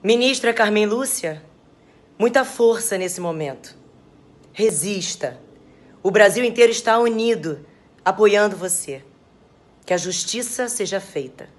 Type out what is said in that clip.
Ministra Carmen Lúcia, muita força nesse momento. Resista. O Brasil inteiro está unido, apoiando você. Que a justiça seja feita.